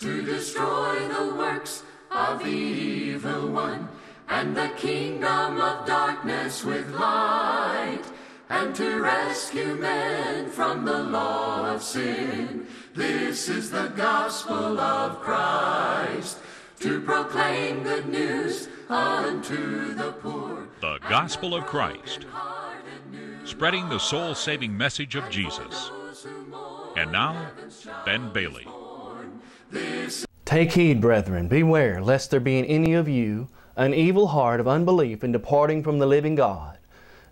to destroy the works of the evil one and the kingdom of darkness with light, and to rescue men from the law of sin. This is the gospel of Christ, to proclaim good news unto the poor. The gospel of Christ, spreading the soul saving message of Jesus. And now, Ben Bailey. Take heed, brethren, beware, lest there be in any of you an evil heart of unbelief in departing from the living God,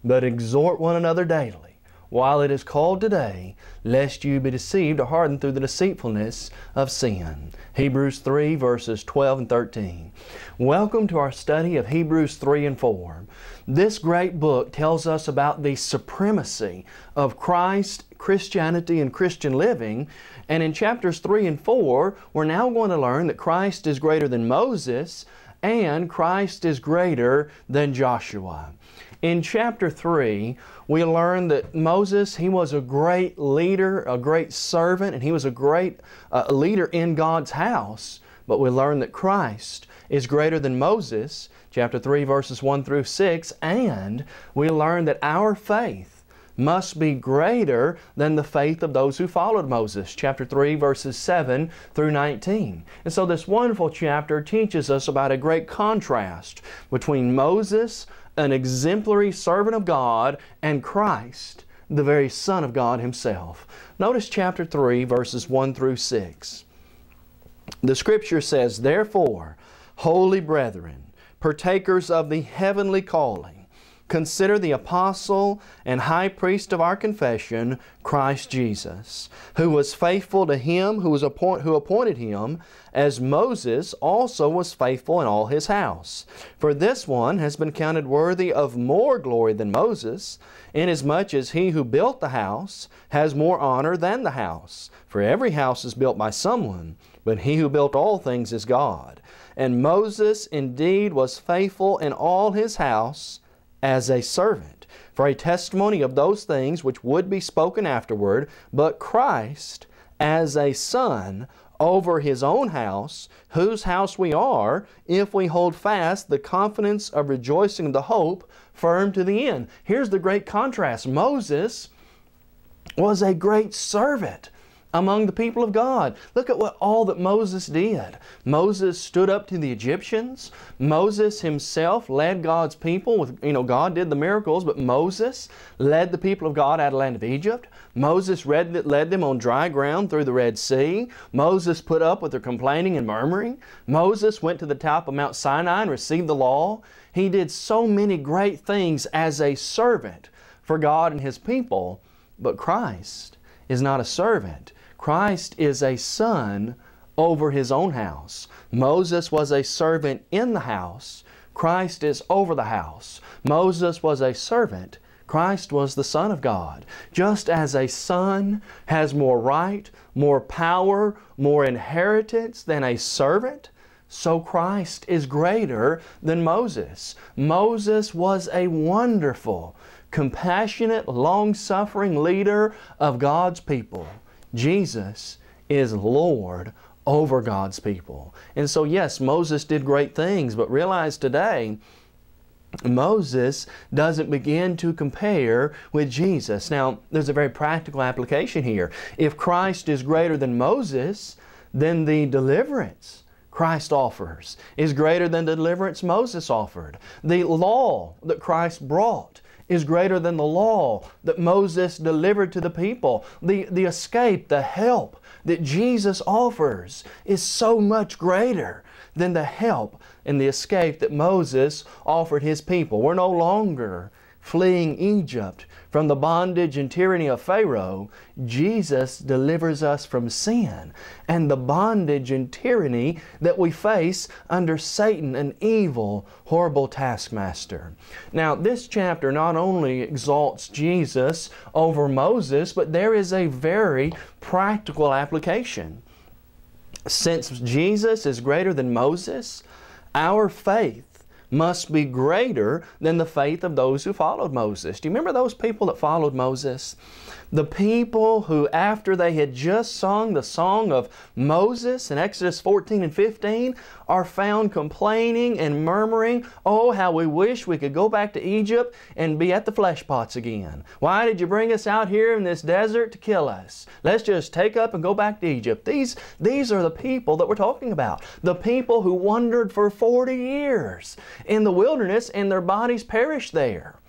but exhort one another daily while it is called today, lest you be deceived or hardened through the deceitfulness of sin. Hebrews 3, verses 12 and 13. Welcome to our study of Hebrews 3 and 4. This great book tells us about the supremacy of Christ, Christianity, and Christian living. And in chapters 3 and 4, we're now going to learn that Christ is greater than Moses and Christ is greater than Joshua. In chapter 3, we learn that Moses, he was a great leader, a great servant, and he was a great uh, leader in God's house. But we learn that Christ is greater than Moses, chapter 3, verses 1 through 6, and we learn that our faith must be greater than the faith of those who followed Moses. Chapter 3, verses 7 through 19. And so this wonderful chapter teaches us about a great contrast between Moses, an exemplary servant of God and Christ, the very Son of God Himself. Notice chapter 3, verses 1 through 6. The Scripture says, Therefore, holy brethren, partakers of the heavenly calling, Consider the apostle and high priest of our confession, Christ Jesus, who was faithful to him who, was appoint, who appointed him, as Moses also was faithful in all his house. For this one has been counted worthy of more glory than Moses, inasmuch as he who built the house has more honor than the house. For every house is built by someone, but he who built all things is God. And Moses indeed was faithful in all his house as a servant, for a testimony of those things which would be spoken afterward, but Christ as a son over his own house, whose house we are, if we hold fast the confidence of rejoicing the hope firm to the end. Here's the great contrast Moses was a great servant among the people of God. Look at what all that Moses did. Moses stood up to the Egyptians. Moses himself led God's people with, you know, God did the miracles, but Moses led the people of God out of the land of Egypt. Moses read, led them on dry ground through the Red Sea. Moses put up with their complaining and murmuring. Moses went to the top of Mount Sinai and received the law. He did so many great things as a servant for God and His people, but Christ is not a servant. Christ is a son over his own house. Moses was a servant in the house. Christ is over the house. Moses was a servant. Christ was the Son of God. Just as a son has more right, more power, more inheritance than a servant, so Christ is greater than Moses. Moses was a wonderful, compassionate, long-suffering leader of God's people. Jesus is Lord over God's people. And so, yes, Moses did great things, but realize today, Moses doesn't begin to compare with Jesus. Now, there's a very practical application here. If Christ is greater than Moses, then the deliverance Christ offers is greater than the deliverance Moses offered. The law that Christ brought is greater than the law that Moses delivered to the people. The, the escape, the help that Jesus offers is so much greater than the help and the escape that Moses offered his people. We're no longer fleeing Egypt from the bondage and tyranny of Pharaoh, Jesus delivers us from sin and the bondage and tyranny that we face under Satan, an evil, horrible taskmaster. Now, this chapter not only exalts Jesus over Moses, but there is a very practical application. Since Jesus is greater than Moses, our faith must be greater than the faith of those who followed Moses. Do you remember those people that followed Moses? the people who, after they had just sung the song of Moses in Exodus 14 and 15, are found complaining and murmuring, Oh, how we wish we could go back to Egypt and be at the flesh pots again. Why did you bring us out here in this desert to kill us? Let's just take up and go back to Egypt. These, these are the people that we're talking about. The people who wandered for 40 years in the wilderness and their bodies perished there.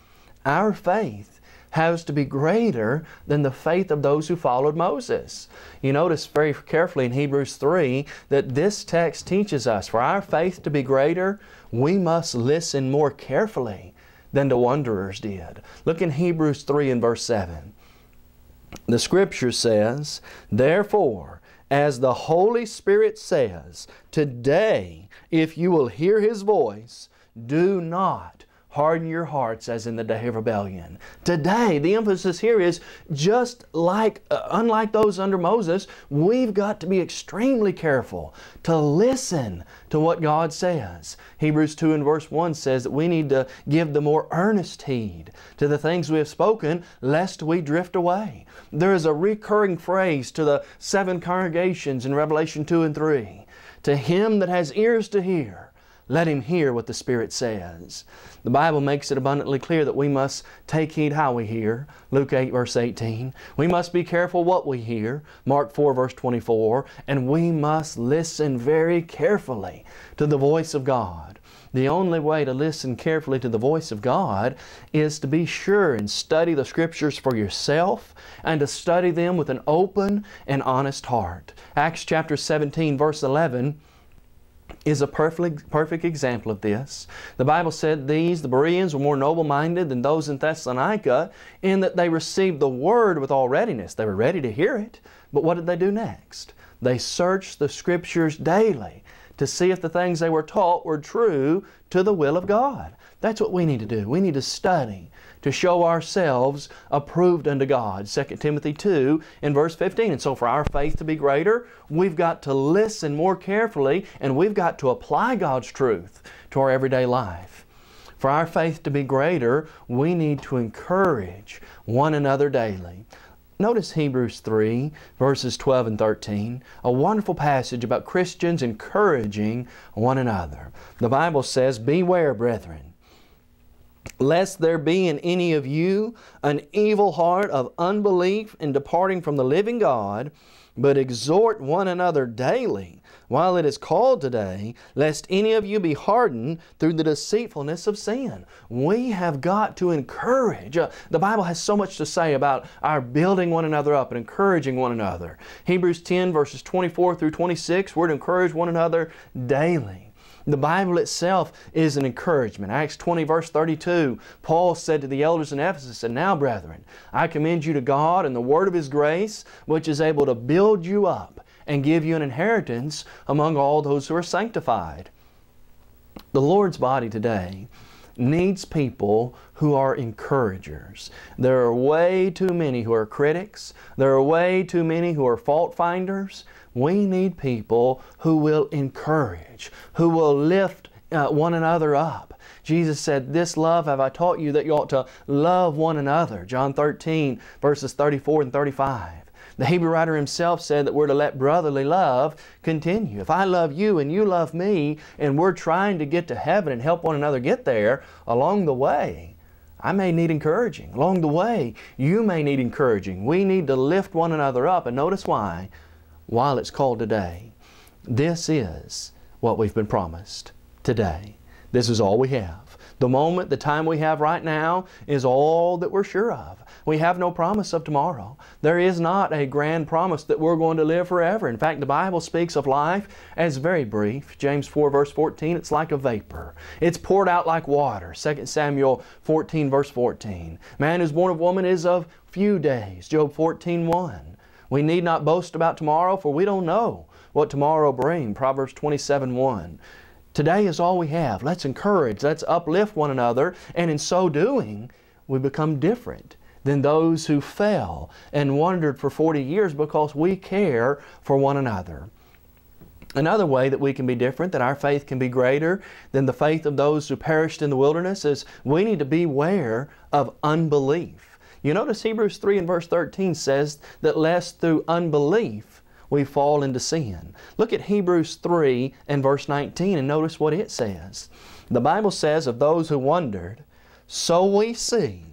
Our faith has to be greater than the faith of those who followed Moses. You notice very carefully in Hebrews 3 that this text teaches us for our faith to be greater, we must listen more carefully than the wanderers did. Look in Hebrews 3 and verse 7. The Scripture says, Therefore, as the Holy Spirit says, today, if you will hear His voice, do not harden your hearts as in the day of rebellion. Today, the emphasis here is just like, uh, unlike those under Moses, we've got to be extremely careful to listen to what God says. Hebrews 2 and verse 1 says that we need to give the more earnest heed to the things we have spoken, lest we drift away. There is a recurring phrase to the seven congregations in Revelation 2 and 3 To him that has ears to hear, let him hear what the Spirit says. The Bible makes it abundantly clear that we must take heed how we hear. Luke 8, verse 18. We must be careful what we hear. Mark 4, verse 24. And we must listen very carefully to the voice of God. The only way to listen carefully to the voice of God is to be sure and study the Scriptures for yourself and to study them with an open and honest heart. Acts chapter 17, verse 11 is a perfect, perfect example of this. The Bible said these, the Bereans, were more noble minded than those in Thessalonica in that they received the word with all readiness. They were ready to hear it, but what did they do next? They searched the scriptures daily to see if the things they were taught were true to the will of God. That's what we need to do. We need to study to show ourselves approved unto God. 2 Timothy 2 in verse 15. And so for our faith to be greater, we've got to listen more carefully and we've got to apply God's truth to our everyday life. For our faith to be greater, we need to encourage one another daily. Notice Hebrews 3, verses 12 and 13, a wonderful passage about Christians encouraging one another. The Bible says, Beware, brethren, lest there be in any of you an evil heart of unbelief in departing from the living God, but exhort one another daily while it is called today, lest any of you be hardened through the deceitfulness of sin. We have got to encourage. Uh, the Bible has so much to say about our building one another up and encouraging one another. Hebrews 10 verses 24 through 26, we're to encourage one another daily. The Bible itself is an encouragement. Acts 20, verse 32, Paul said to the elders in Ephesus, And now, brethren, I commend you to God and the word of His grace, which is able to build you up and give you an inheritance among all those who are sanctified. The Lord's body today needs people who are encouragers. There are way too many who are critics. There are way too many who are fault finders. We need people who will encourage, who will lift uh, one another up. Jesus said, This love have I taught you that you ought to love one another. John 13, verses 34 and 35. The Hebrew writer himself said that we're to let brotherly love continue. If I love you and you love me, and we're trying to get to heaven and help one another get there along the way, I may need encouraging. Along the way, you may need encouraging. We need to lift one another up. And notice why, while it's called today, this is what we've been promised today. This is all we have. The moment, the time we have right now is all that we're sure of. We have no promise of tomorrow. There is not a grand promise that we're going to live forever. In fact, the Bible speaks of life as very brief. James 4 verse 14, it's like a vapor. It's poured out like water. 2 Samuel 14 verse 14. Man who's born of woman is of few days. Job 14 1. We need not boast about tomorrow for we don't know what tomorrow bring. Proverbs 27 1. Today is all we have. Let's encourage, let's uplift one another, and in so doing, we become different than those who fell and wandered for 40 years because we care for one another. Another way that we can be different, that our faith can be greater than the faith of those who perished in the wilderness, is we need to beware of unbelief. You notice Hebrews 3 and verse 13 says that lest through unbelief we fall into sin. Look at Hebrews 3 and verse 19 and notice what it says. The Bible says of those who wondered, so we see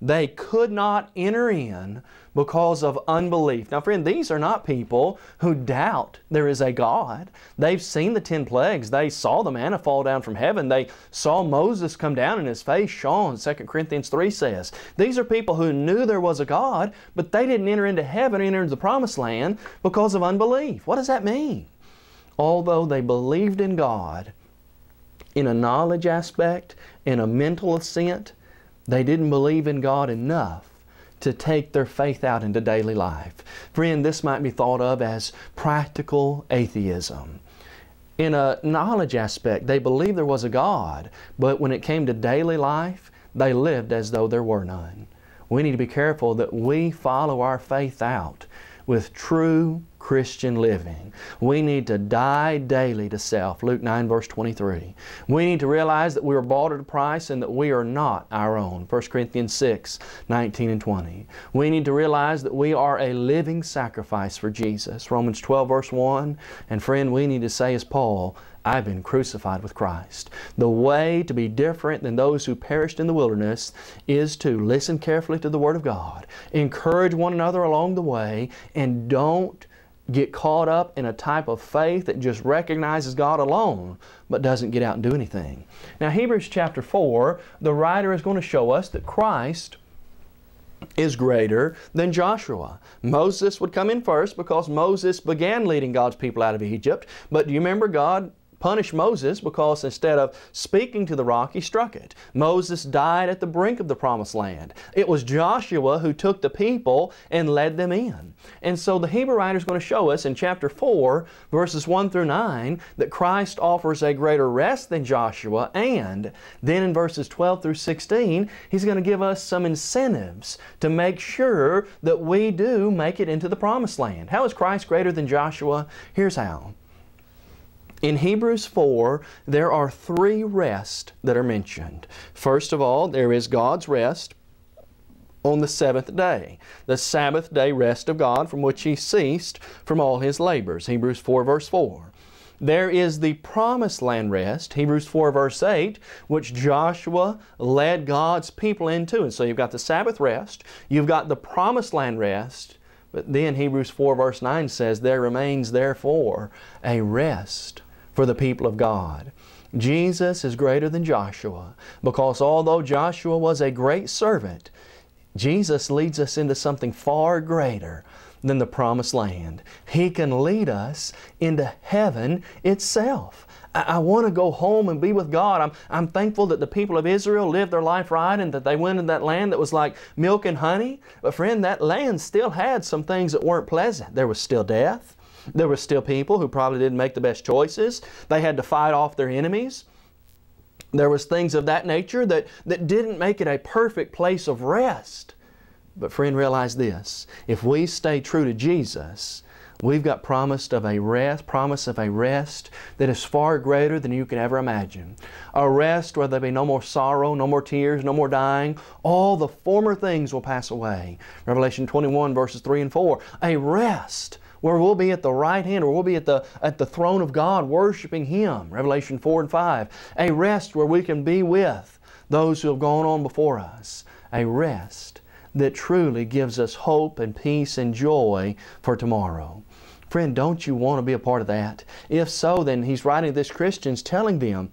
they could not enter in because of unbelief. Now, friend, these are not people who doubt there is a God. They've seen the ten plagues. They saw the manna fall down from heaven. They saw Moses come down in his face shone, 2 Corinthians 3 says. These are people who knew there was a God, but they didn't enter into heaven, enter into the promised land because of unbelief. What does that mean? Although they believed in God in a knowledge aspect, in a mental assent, they didn't believe in God enough to take their faith out into daily life. Friend, this might be thought of as practical atheism. In a knowledge aspect, they believed there was a God, but when it came to daily life, they lived as though there were none. We need to be careful that we follow our faith out with true Christian living. We need to die daily to self. Luke 9 verse 23. We need to realize that we are bought at a price and that we are not our own. 1 Corinthians 6, 19 and 20. We need to realize that we are a living sacrifice for Jesus. Romans 12 verse 1. And friend, we need to say as Paul, I've been crucified with Christ. The way to be different than those who perished in the wilderness is to listen carefully to the Word of God, encourage one another along the way, and don't get caught up in a type of faith that just recognizes God alone but doesn't get out and do anything. Now, Hebrews chapter 4, the writer is going to show us that Christ is greater than Joshua. Moses would come in first because Moses began leading God's people out of Egypt. But do you remember God punish Moses because instead of speaking to the rock, he struck it. Moses died at the brink of the promised land. It was Joshua who took the people and led them in. And so the Hebrew writer is going to show us in chapter 4, verses 1 through 9, that Christ offers a greater rest than Joshua. And then in verses 12 through 16, he's going to give us some incentives to make sure that we do make it into the promised land. How is Christ greater than Joshua? Here's how. In Hebrews 4, there are three rests that are mentioned. First of all, there is God's rest on the seventh day, the Sabbath day rest of God from which He ceased from all His labors. Hebrews 4 verse 4. There is the promised land rest, Hebrews 4 verse 8, which Joshua led God's people into. And so you've got the Sabbath rest, you've got the promised land rest, but then Hebrews 4 verse 9 says, There remains therefore a rest for the people of God. Jesus is greater than Joshua because although Joshua was a great servant, Jesus leads us into something far greater than the promised land. He can lead us into heaven itself. I, I want to go home and be with God. I'm, I'm thankful that the people of Israel lived their life right and that they went in that land that was like milk and honey. But friend, that land still had some things that weren't pleasant. There was still death. There were still people who probably didn't make the best choices. They had to fight off their enemies. There was things of that nature that, that didn't make it a perfect place of rest. But friend, realize this. If we stay true to Jesus, we've got promised of a rest, promise of a rest that is far greater than you can ever imagine. A rest where there be no more sorrow, no more tears, no more dying. All the former things will pass away. Revelation 21 verses 3 and 4. A rest where we'll be at the right hand, where we'll be at the, at the throne of God worshiping Him, Revelation 4 and 5. A rest where we can be with those who have gone on before us. A rest that truly gives us hope and peace and joy for tomorrow. Friend, don't you want to be a part of that? If so, then he's writing to this Christians telling them,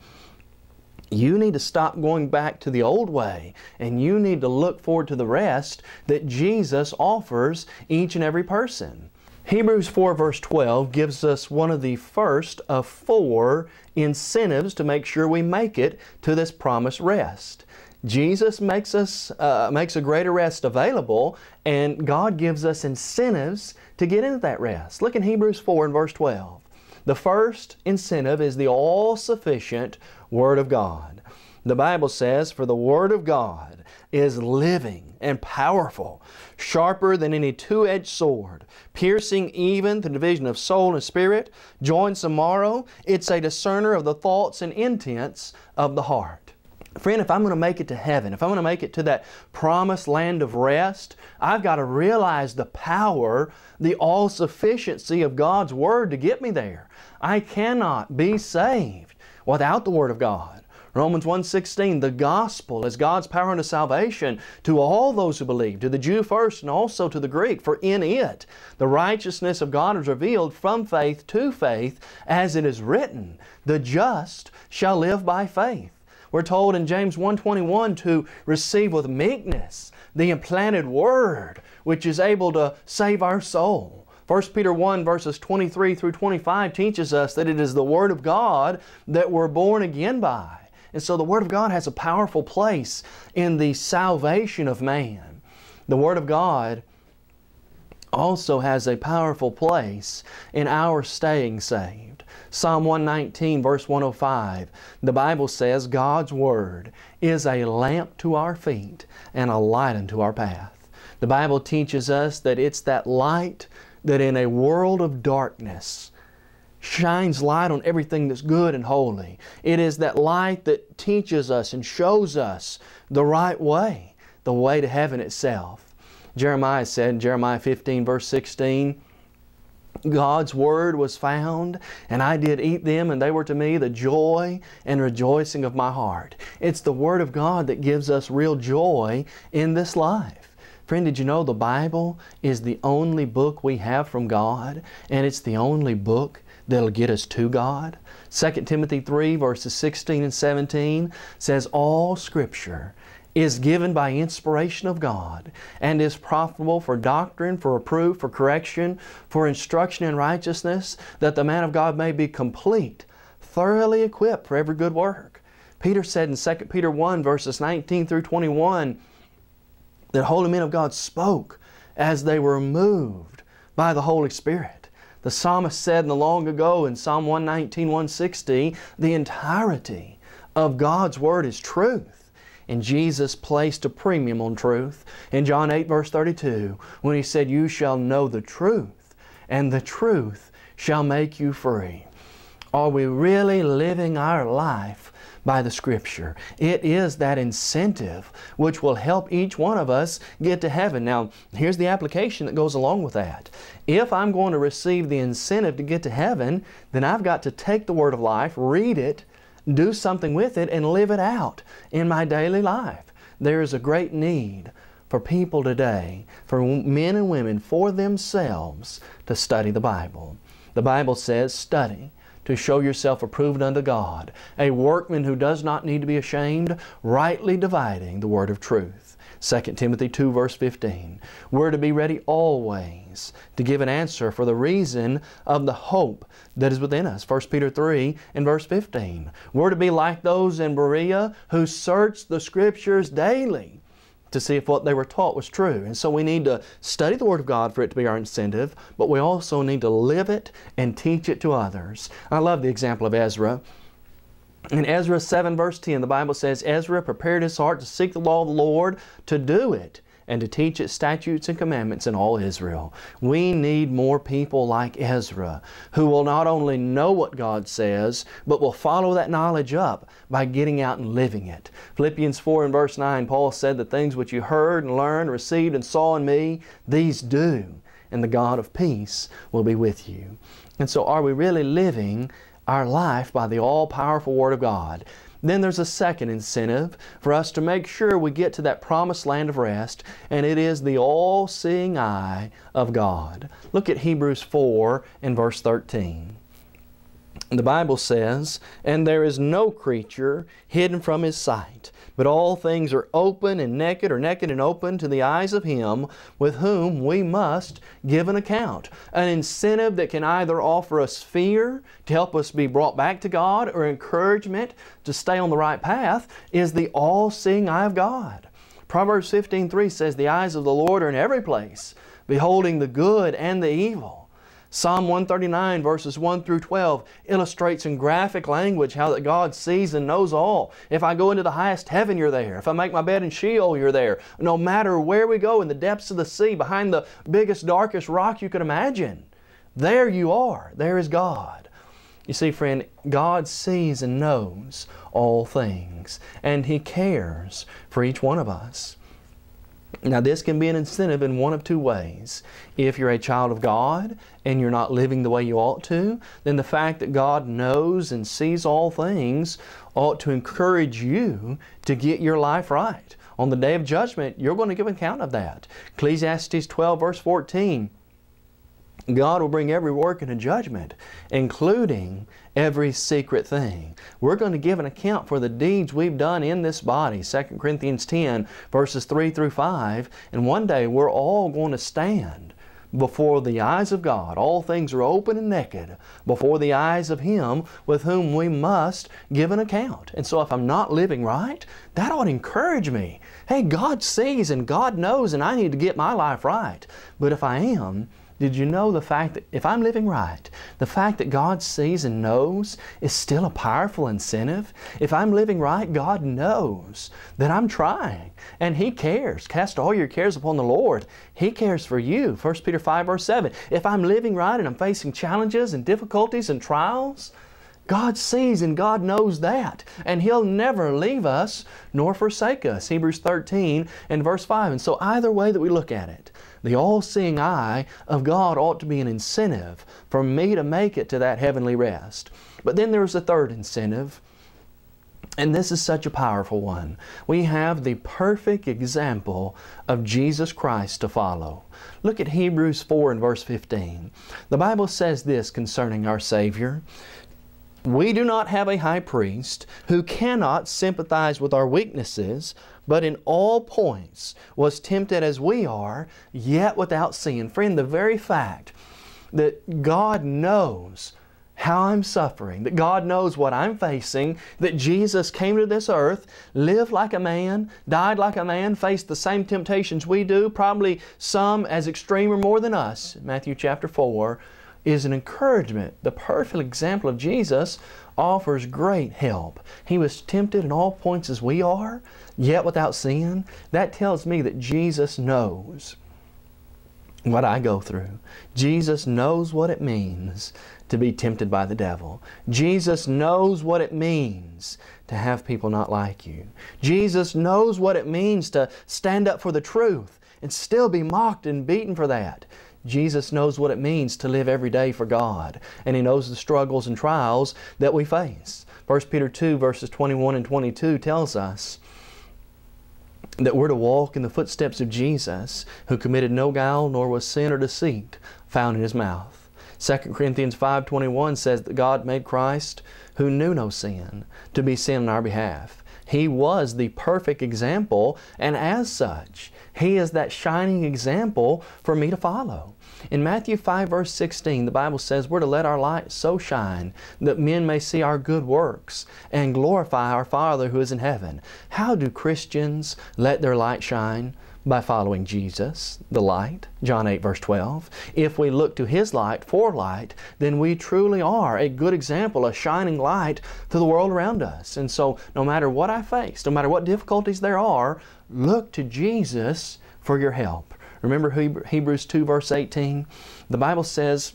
you need to stop going back to the old way and you need to look forward to the rest that Jesus offers each and every person. Hebrews 4 verse 12 gives us one of the first of four incentives to make sure we make it to this promised rest. Jesus makes us uh, makes a greater rest available and God gives us incentives to get into that rest. Look in Hebrews 4 and verse 12. The first incentive is the all-sufficient Word of God. The Bible says, For the Word of God is living and powerful, sharper than any two edged sword, piercing even the division of soul and spirit, joints and marrow. It's a discerner of the thoughts and intents of the heart. Friend, if I'm going to make it to heaven, if I'm going to make it to that promised land of rest, I've got to realize the power, the all sufficiency of God's Word to get me there. I cannot be saved without the Word of God. Romans 1.16, the gospel is God's power unto salvation to all those who believe, to the Jew first and also to the Greek, for in it the righteousness of God is revealed from faith to faith, as it is written, the just shall live by faith. We're told in James 1.21 to receive with meekness the implanted word, which is able to save our soul. 1 Peter 1 verses 23 through 25 teaches us that it is the Word of God that we're born again by. And so the Word of God has a powerful place in the salvation of man. The Word of God also has a powerful place in our staying saved. Psalm 119, verse 105, the Bible says, God's Word is a lamp to our feet and a light unto our path. The Bible teaches us that it's that light that in a world of darkness, shines light on everything that's good and holy. It is that light that teaches us and shows us the right way, the way to heaven itself. Jeremiah said in Jeremiah 15, verse 16, God's word was found, and I did eat them, and they were to me the joy and rejoicing of my heart. It's the word of God that gives us real joy in this life. Friend, did you know the Bible is the only book we have from God, and it's the only book that'll get us to God. 2 Timothy 3, verses 16 and 17 says, All Scripture is given by inspiration of God and is profitable for doctrine, for reproof, for correction, for instruction in righteousness, that the man of God may be complete, thoroughly equipped for every good work. Peter said in 2 Peter 1, verses 19 through 21, that holy men of God spoke as they were moved by the Holy Spirit. The psalmist said in the long ago in Psalm 119, 116, the entirety of God's Word is truth. And Jesus placed a premium on truth in John 8, verse 32, when He said, You shall know the truth, and the truth shall make you free. Are we really living our life by the Scripture. It is that incentive which will help each one of us get to heaven. Now, here's the application that goes along with that. If I'm going to receive the incentive to get to heaven, then I've got to take the Word of life, read it, do something with it, and live it out in my daily life. There is a great need for people today, for men and women, for themselves to study the Bible. The Bible says, study to show yourself approved unto God, a workman who does not need to be ashamed, rightly dividing the word of truth. 2 Timothy 2 verse 15. We're to be ready always to give an answer for the reason of the hope that is within us. 1 Peter 3 and verse 15. We're to be like those in Berea who searched the Scriptures daily to see if what they were taught was true. And so we need to study the Word of God for it to be our incentive, but we also need to live it and teach it to others. I love the example of Ezra. In Ezra 7, verse 10, the Bible says, Ezra prepared his heart to seek the law of the Lord, to do it and to teach its statutes and commandments in all Israel. We need more people like Ezra who will not only know what God says, but will follow that knowledge up by getting out and living it. Philippians 4 and verse 9, Paul said, The things which you heard and learned, received, and saw in me, these do, and the God of peace will be with you. And so, are we really living our life by the all powerful Word of God? Then there's a second incentive for us to make sure we get to that promised land of rest, and it is the all seeing eye of God. Look at Hebrews 4 and verse 13. The Bible says, And there is no creature hidden from His sight but all things are open and naked, or naked and open to the eyes of Him with whom we must give an account. An incentive that can either offer us fear to help us be brought back to God or encouragement to stay on the right path is the all seeing eye of God. Proverbs 15:3 says, The eyes of the Lord are in every place, beholding the good and the evil. Psalm 139, verses 1 through 12, illustrates in graphic language how that God sees and knows all. If I go into the highest heaven, you're there. If I make my bed in Sheol, you're there. No matter where we go, in the depths of the sea, behind the biggest, darkest rock you could imagine, there you are. There is God. You see, friend, God sees and knows all things, and He cares for each one of us. Now, this can be an incentive in one of two ways. If you're a child of God and you're not living the way you ought to, then the fact that God knows and sees all things ought to encourage you to get your life right. On the day of judgment, you're going to give account of that. Ecclesiastes 12, verse 14. God will bring every work into judgment, including every secret thing. We're going to give an account for the deeds we've done in this body, 2 Corinthians 10, verses 3 through 5. And one day we're all going to stand before the eyes of God. All things are open and naked before the eyes of Him with whom we must give an account. And so if I'm not living right, that ought to encourage me. Hey, God sees and God knows and I need to get my life right. But if I am, did you know the fact that if I'm living right, the fact that God sees and knows is still a powerful incentive? If I'm living right, God knows that I'm trying and He cares. Cast all your cares upon the Lord. He cares for you. 1 Peter 5, verse 7. If I'm living right and I'm facing challenges and difficulties and trials, God sees and God knows that. And He'll never leave us nor forsake us. Hebrews 13 and verse 5. And so, either way that we look at it, the all seeing eye of God ought to be an incentive for me to make it to that heavenly rest. But then there's a third incentive. And this is such a powerful one. We have the perfect example of Jesus Christ to follow. Look at Hebrews 4 and verse 15. The Bible says this concerning our Savior we do not have a high priest who cannot sympathize with our weaknesses, but in all points was tempted as we are, yet without sin. Friend, the very fact that God knows how I'm suffering, that God knows what I'm facing, that Jesus came to this earth, lived like a man, died like a man, faced the same temptations we do, probably some as extreme or more than us, Matthew chapter 4, is an encouragement. The perfect example of Jesus offers great help. He was tempted in all points as we are, yet without sin. That tells me that Jesus knows what I go through. Jesus knows what it means to be tempted by the devil. Jesus knows what it means to have people not like you. Jesus knows what it means to stand up for the truth and still be mocked and beaten for that. Jesus knows what it means to live every day for God, and He knows the struggles and trials that we face. 1 Peter 2, verses 21 and 22 tells us that we're to walk in the footsteps of Jesus, who committed no guile, nor was sin or deceit found in His mouth. 2 Corinthians 5.21 says that God made Christ, who knew no sin, to be sin on our behalf. He was the perfect example, and as such, He is that shining example for me to follow. In Matthew 5, verse 16, the Bible says we're to let our light so shine that men may see our good works and glorify our Father who is in heaven. How do Christians let their light shine? by following Jesus, the light, John 8 verse 12. If we look to His light for light, then we truly are a good example, a shining light to the world around us. And so no matter what I face, no matter what difficulties there are, look to Jesus for your help. Remember Hebrews 2, verse 18? The Bible says,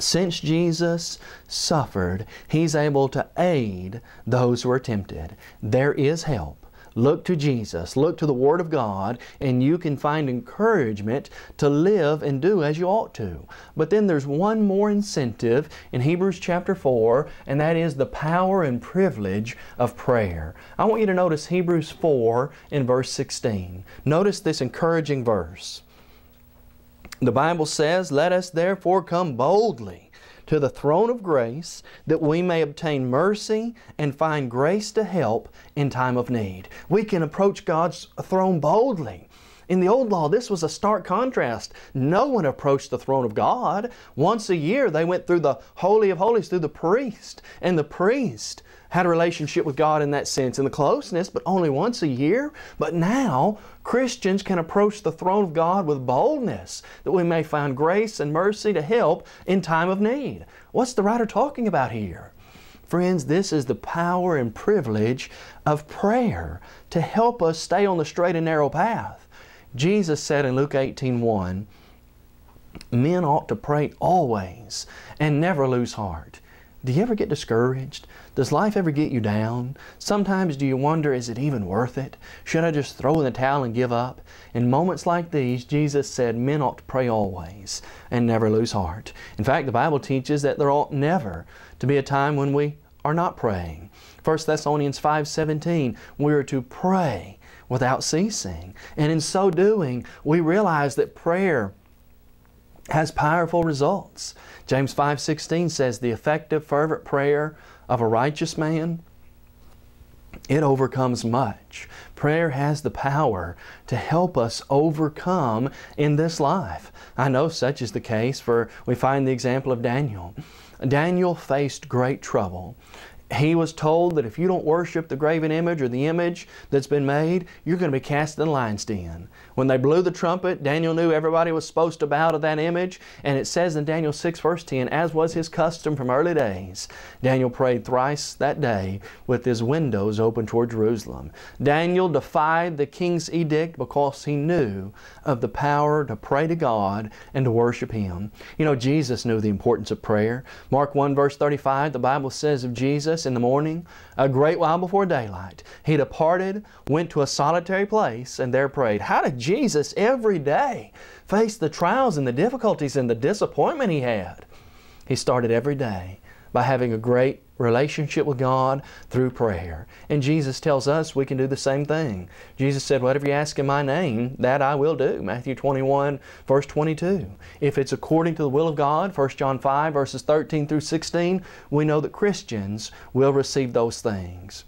since Jesus suffered, He's able to aid those who are tempted. There is help. Look to Jesus, look to the Word of God, and you can find encouragement to live and do as you ought to. But then there's one more incentive in Hebrews chapter 4, and that is the power and privilege of prayer. I want you to notice Hebrews 4 in verse 16. Notice this encouraging verse. The Bible says, Let us therefore come boldly to the throne of grace that we may obtain mercy and find grace to help in time of need. We can approach God's throne boldly. In the old law, this was a stark contrast. No one approached the throne of God. Once a year, they went through the Holy of Holies, through the priest, and the priest had a relationship with God in that sense, in the closeness, but only once a year. But now, Christians can approach the throne of God with boldness that we may find grace and mercy to help in time of need. What's the writer talking about here? Friends, this is the power and privilege of prayer to help us stay on the straight and narrow path. Jesus said in Luke 1, "Men ought to pray always and never lose heart." Do you ever get discouraged? Does life ever get you down? Sometimes do you wonder, is it even worth it? Should I just throw in the towel and give up? In moments like these, Jesus said, men ought to pray always and never lose heart. In fact, the Bible teaches that there ought never to be a time when we are not praying. 1 Thessalonians 5:17, we are to pray without ceasing. And in so doing, we realize that prayer has powerful results. James 5:16 says the effective fervent prayer of a righteous man, it overcomes much. Prayer has the power to help us overcome in this life. I know such is the case, for we find the example of Daniel. Daniel faced great trouble. He was told that if you don't worship the graven image or the image that's been made, you're going to be cast in the lion's den. When they blew the trumpet, Daniel knew everybody was supposed to bow to that image. And it says in Daniel 6, verse 10, as was his custom from early days, Daniel prayed thrice that day with his windows open toward Jerusalem. Daniel defied the king's edict because he knew of the power to pray to God and to worship Him. You know, Jesus knew the importance of prayer. Mark 1, verse 35, the Bible says of Jesus in the morning, a great while before daylight, he departed, went to a solitary place, and there prayed. How did Jesus every day faced the trials and the difficulties and the disappointment he had. He started every day by having a great relationship with God through prayer. And Jesus tells us we can do the same thing. Jesus said, Whatever you ask in my name, that I will do. Matthew 21, verse 22. If it's according to the will of God, 1 John 5, verses 13 through 16, we know that Christians will receive those things.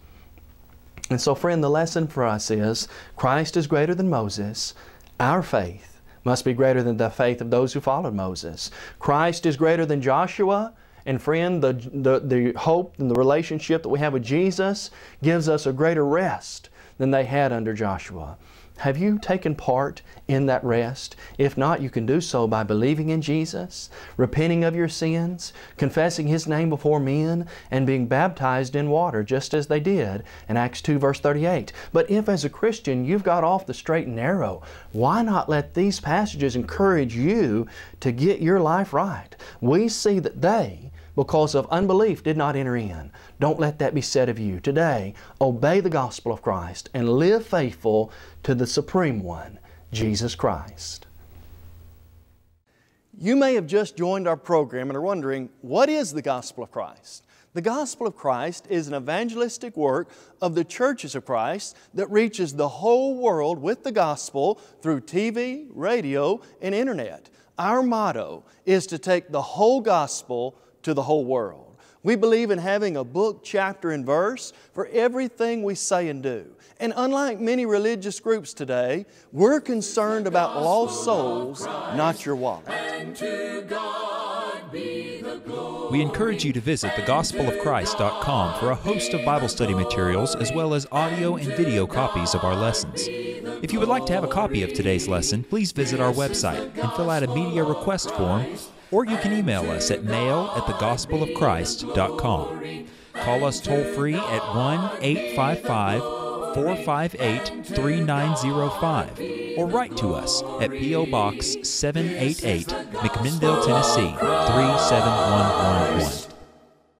And so, friend, the lesson for us is Christ is greater than Moses. Our faith must be greater than the faith of those who followed Moses. Christ is greater than Joshua. And friend, the, the, the hope and the relationship that we have with Jesus gives us a greater rest than they had under Joshua. Have you taken part in that rest? If not, you can do so by believing in Jesus, repenting of your sins, confessing His name before men, and being baptized in water, just as they did in Acts 2, verse 38. But if as a Christian you've got off the straight and narrow, why not let these passages encourage you to get your life right? We see that they, because of unbelief did not enter in. Don't let that be said of you. Today, obey the gospel of Christ and live faithful to the Supreme One, Jesus Christ. You may have just joined our program and are wondering, what is the gospel of Christ? The gospel of Christ is an evangelistic work of the churches of Christ that reaches the whole world with the gospel through TV, radio, and internet. Our motto is to take the whole gospel to the whole world. We believe in having a book, chapter, and verse for everything we say and do. And unlike many religious groups today, we're concerned about lost souls, Christ, not your wallet. We encourage you to visit thegospelofchrist.com for a host of Bible study materials as well as audio and video copies of our lessons. If you would like to have a copy of today's lesson, please visit our website and fill out a media request form or you can email us at mail at thegospelofchrist.com. Call us toll free at 1 855 458 3905 or write to us at P.O. Box 788, McMinnville, Tennessee 37111.